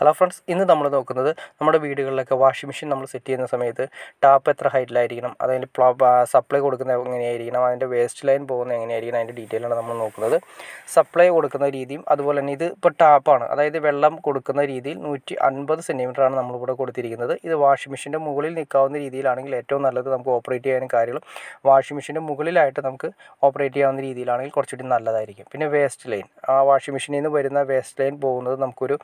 hello friends ഇന്ന് നമ്മൾ നോക്കുന്നത് നമ്മുടെ വീടുകളിലൊക്കെ വാഷിംഗ് മെഷീൻ നമ്മൾ സെറ്റ് ചെയ്യുന്ന സമയത്ത് ടാപ്പ് എത്ര ഹൈറ്റിലായിരിക്കണം അതിൻ്റെ സപ്ലൈ കൊടുക്കുന്ന എങ്ങനെയായിരിക്കണം അതിൻ്റെ വേസ്റ്റ് ലൈൻ പോകുന്നത് എങ്ങനെയായിരിക്കണം അതിൻ്റെ ഡീറ്റെയിലാണ് നമ്മൾ നോക്കുന്നത് സപ്ലൈ കൊടുക്കുന്ന രീതിയും അതുപോലെ തന്നെ ഇത് ഇപ്പോൾ ടാപ്പാണ് അതായത് വെള്ളം കൊടുക്കുന്ന രീതിയിൽ നൂറ്റി അൻപത് സെൻറ്റിമീറ്ററാണ് നമ്മളിവിടെ കൊടുത്തിരിക്കുന്നത് ഇത് വാഷിംഗ് മെഷീൻ്റെ മുകളിൽ നിൽക്കാവുന്ന രീതിയിലാണെങ്കിൽ ഏറ്റവും നല്ലത് നമുക്ക് ഓപ്പറേറ്റ് ചെയ്യാനും കാര്യങ്ങളും വാഷിംഗ് മെഷീൻ്റെ മുകളിലായിട്ട് നമുക്ക് ഓപ്പറേറ്റ് ചെയ്യാവുന്ന രീതിയിലാണെങ്കിൽ കുറച്ചുകൂടി നല്ലതായിരിക്കും പിന്നെ വേസ്റ്റ് ലൈൻ ആ വാഷിംഗ് മെഷീനിൽ നിന്ന് വരുന്ന വേസ്റ്റ് ലൈൻ പോകുന്നത് നമുക്കൊരു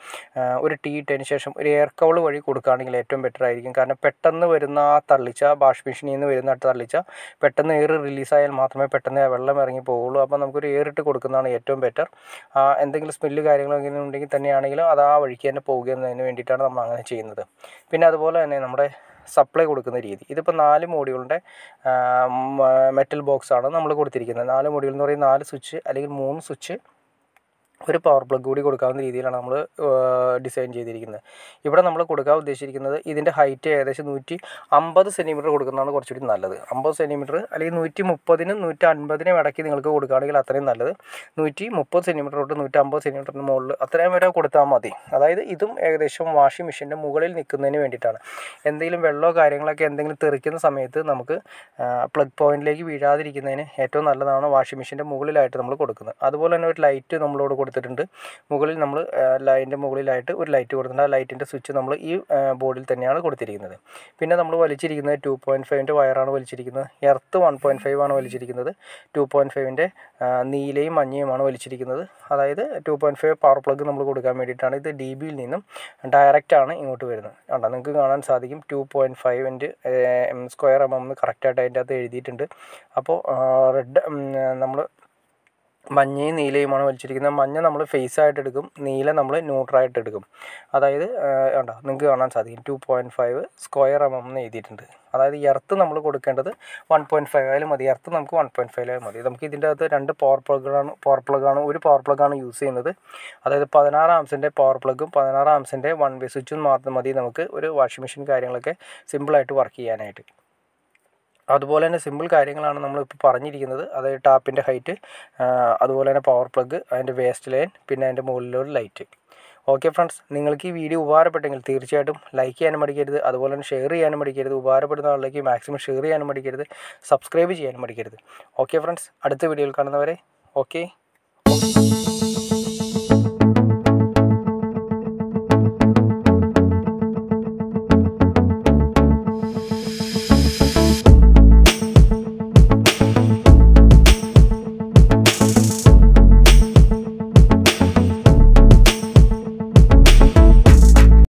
ഒരു ടി ശേഷം ഒരു എയർ കവൾ വഴി കൊടുക്കുകയാണെങ്കിൽ ഏറ്റവും ബെറ്റർ ആയിരിക്കും കാരണം പെട്ടെന്ന് വരുന്ന ആ തള്ളിച്ച ബാഷ്പീഷണിൽ നിന്ന് വരുന്ന തള്ളിച്ച പെട്ടെന്ന് എയർ റിലീസായാൽ മാത്രമേ പെട്ടെന്ന് വെള്ളം ഇറങ്ങി പോവുള്ളൂ അപ്പോൾ നമുക്കൊരു എയർ ഇട്ട് കൊടുക്കുന്നതാണ് ഏറ്റവും ബെറ്റർ എന്തെങ്കിലും സ്മെല്ല് കാര്യങ്ങളൊക്കെ ഉണ്ടെങ്കിൽ തന്നെയാണെങ്കിലും അത് ആ വഴിക്ക് തന്നെ പോവുക എന്നതിന് വേണ്ടിയിട്ടാണ് നമ്മൾ അങ്ങനെ ചെയ്യുന്നത് പിന്നെ അതുപോലെ തന്നെ നമ്മുടെ സപ്ലൈ കൊടുക്കുന്ന രീതി ഇതിപ്പോൾ നാല് മോഡികളുടെ മെറ്റൽ ബോക്സാണ് നമ്മൾ കൊടുത്തിരിക്കുന്നത് നാല് മോഡ്യൂൾ എന്ന് പറയുന്നത് നാല് സ്വിച്ച് അല്ലെങ്കിൽ മൂന്ന് സ്വിച്ച് ഒരു പവർ പ്ലഗ് കൂടി കൊടുക്കാവുന്ന രീതിയിലാണ് നമ്മൾ ഡിസൈൻ ചെയ്തിരിക്കുന്നത് ഇവിടെ നമ്മൾ കൊടുക്കാൻ ഉദ്ദേശിച്ചിരിക്കുന്നത് ഇതിൻ്റെ ഹൈറ്റ് ഏകദേശം നൂറ്റി അമ്പത് സെൻറ്റിമീറ്റർ കൊടുക്കുന്നതാണ് കുറച്ചുകൂടി നല്ലത് അമ്പത് സെൻറ്റിമീറ്റർ അല്ലെങ്കിൽ നൂറ്റി മുപ്പതിനും നൂറ്റി അൻപതിനും ഇടയ്ക്ക് നിങ്ങൾക്ക് കൊടുക്കുകയാണെങ്കിൽ അത്രയും നല്ലത് നൂറ്റി മുപ്പത് സെൻറ്റിമീറ്റർ തൊട്ട് നൂറ്റി അമ്പത് സെൻറ്റിമീറ്ററിന് മുകളിൽ അത്രയും വരെ കൊടുത്താൽ മതി അതായത് ഇതും ഏകദേശം വാഷിംഗ് മെഷീൻ്റെ മുകളിൽ നിൽക്കുന്നതിന് വേണ്ടിയിട്ടാണ് എന്തെങ്കിലും വെള്ളമോ കാര്യങ്ങളൊക്കെ എന്തെങ്കിലും തെറിക്കുന്ന സമയത്ത് നമുക്ക് പ്ലഗ് പോയിൻറ്റിലേക്ക് വീഴാതിരിക്കുന്നതിന് ഏറ്റവും നല്ലതാണ് വാഷിംഗ് മെഷീൻ്റെ മുകളിലായിട്ട് നമ്മൾ കൊടുക്കുന്നത് അതുപോലെ തന്നെ ഒരു ലൈറ്റ് നമ്മളോട് കൊടുത്തിട്ടുണ്ട് മുകളിൽ നമ്മൾ ലൈൻ്റെ മുകളിലായിട്ട് ഒരു ലൈറ്റ് കൊടുത്തിട്ടുണ്ട് ആ ലൈറ്റിൻ്റെ സ്വിച്ച് നമ്മൾ ഈ ബോർഡിൽ തന്നെയാണ് കൊടുത്തിരിക്കുന്നത് പിന്നെ നമ്മൾ വലിച്ചിരിക്കുന്നത് ടു പോയിൻറ്റ് ഫൈവിൻ്റെ വയറാണ് വലിച്ചിരിക്കുന്നത് എർത്ത് വൺ പോയിൻറ്റ് ഫൈവ് ആണ് വലിച്ചിരിക്കുന്നത് ടു പോയിൻറ്റ് ഫൈവിൻ്റെ നീലയും മഞ്ഞയുമാണ് വലിച്ചിരിക്കുന്നത് അതായത് two point five power plug നമ്മൾ കൊടുക്കാൻ വേണ്ടിയിട്ടാണ് ഇത് ഡി ബിയിൽ നിന്നും ഡയറക്റ്റാണ് ഇങ്ങോട്ട് വരുന്നത് കണ്ടോ നിങ്ങൾക്ക് കാണാൻ സാധിക്കും ടു പോയിൻറ്റ് ഫൈവിൻ്റെ എം സ്ക്വയർ എം എം കറക്റ്റായിട്ട് അതിൻ്റെ അകത്ത് എഴുതിയിട്ടുണ്ട് അപ്പോൾ റെഡ് നമ്മൾ മഞ്ഞയും നീലയുമാണ് വലിച്ചിരിക്കുന്നത് മഞ്ഞ നമ്മൾ ഫേസ് ആയിട്ട് എടുക്കും നീല നമ്മൾ ന്യൂട്രൽ ആയിട്ട് എടുക്കും അതായത് കണ്ടോ നിങ്ങൾക്ക് കാണാൻ സാധിക്കും two point five square m m എന്ന് എഴുതിയിട്ടുണ്ട് അതായത് എർത്ത് നമ്മൾ കൊടുക്കേണ്ടത് വൺ പോയിൻറ്റ് ഫൈവ് ആയാലും മതി എർത്ത് നമുക്ക് വൺ പോയിൻറ്റ് ഫൈവ് ആയാലും മതി നമുക്ക് ഇതിൻ്റെ അകത്ത് രണ്ട് പവർ പ്ലഗാണ് പവർ പ്ലഗാണ് ഒരു പവർ പ്ലഗാണ് യൂസ് ചെയ്യുന്നത് അതായത് പതിനാറ് ആംസിൻ്റെ പവർ പ്ലഗും പതിനാറ് ആംസിൻ്റെ വൺ വേ സ്വിച്ചും മാത്രം മതി നമുക്ക് ഒരു വാഷിംഗ് മെഷീൻ കാര്യങ്ങളൊക്കെ സിമ്പിളായിട്ട് വർക്ക് ചെയ്യാനായിട്ട് അതുപോലെ തന്നെ സിമ്പിൾ കാര്യങ്ങളാണ് നമ്മളിപ്പോൾ പറഞ്ഞിരിക്കുന്നത് അതായത് ടാപ്പിൻ്റെ ഹൈറ്റ് അതുപോലെ തന്നെ പവർ പ്ലഗ് അതിൻ്റെ വേസ്റ്റ് ലൈൻ പിന്നെ അതിൻ്റെ മുകളിലൊരു ലൈറ്റ് ഓക്കെ ഫ്രണ്ട്സ് നിങ്ങൾക്ക് ഈ വീഡിയോ ഉപകാരപ്പെട്ടെങ്കിൽ തീർച്ചയായിട്ടും ലൈക്ക് ചെയ്യാനും മടിക്കരുത് അതുപോലെ തന്നെ ഷെയർ ചെയ്യാനും മടിക്കരുത് ഉപകാരപ്പെടുന്ന ആളിലേക്ക് മാക്സിമം ഷെയർ ചെയ്യാനും മടിക്കരുത് സബ്സ്ക്രൈബ് ചെയ്യാനും മടിക്കരുത് ഓക്കെ ഫ്രണ്ട്സ് അടുത്ത വീഡിയോയിൽ കാണുന്നവരെ ഓക്കെ